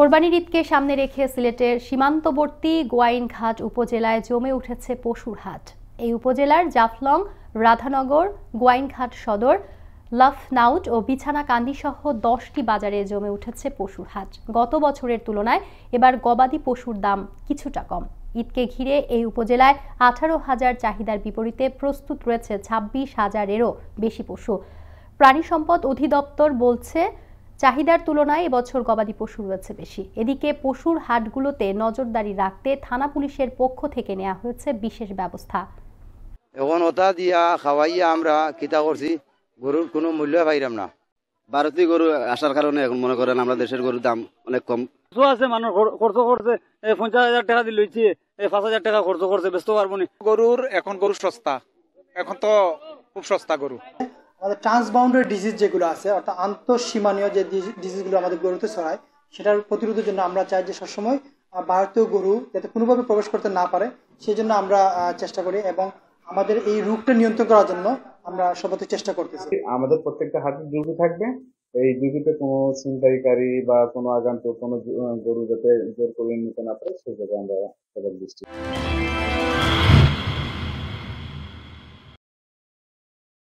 কোরবানির ঈদকে সামনে রেখে সিলেটের সীমান্তবর্তী গোয়াইনঘাট উপজেলায় জমে উঠেছে পশুর হাট এই উপজেলার জাফলং রাধানগর গোয়াইনঘাট সদর লাফনাউট ও কান্দি সহ দশটি বাজারে জমে উঠেছে পশুর হাট গত বছরের তুলনায় এবার গবাদি পশুর দাম কিছুটা কম ঈদকে ঘিরে এই উপজেলায় আঠারো হাজার চাহিদার বিপরীতে প্রস্তুত রয়েছে ছাব্বিশ হাজারেরও বেশি পশু প্রাণী সম্পদ অধিদপ্তর বলছে চাহিদার তুলনায় এবছর গবাদি পশু রয়েছে বেশি এদিকে পশুর হাটগুলোতে নজরদারি রাখতে থানা পুলিশের পক্ষ থেকে নেওয়া হয়েছে বিশেষ ব্যবস্থা এখন ওটা দিয়া খাওয়াইয়া আমরা কিতা করছি গরুর কোনো মূল্য পাইলাম না ভারতীয় গরু আসার কারণে এখন মনে করেন আমরা দেশের গরুর দাম অনেক কম আছে মানুষ খরচ করছে পঞ্চাশ হাজার টাকা দিয়ে লইছি পাঁচ হাজার টাকা খরচ করছে ব্যস্ত পারবো গরুর এখন গরু সস্তা এখন তো খুব সস্তা গরু আমাদের ট্রান্সবাউন্ডারি ডিজিজ যেগুলো আছে অর্থাৎ আন্তঃসীমানীয় যে ডিজিজগুলো আমাদের গরুতে ছড়ায় সেটার প্রতিরোধের জন্য আমরা চাই যে সবসময় ভারতীয় গরু যাতে কোনোভাবে প্রবেশ করতে না পারে সেই জন্য আমরা চেষ্টা করি এবং আমাদের এই রোগটা নিয়ন্ত্রণ করার জন্য আমরা সবাই চেষ্টা করতেছি আমাদের প্রত্যেকটা হাতে ডিউটি থাকবে এই ডিউটিতে কোনো ছিনতাইকারী বা কোনো আগান্ত কোনো গরু যাতে জোর করে নিতে না পারে সেই জায়গায় আমরা সবাই দৃষ্টি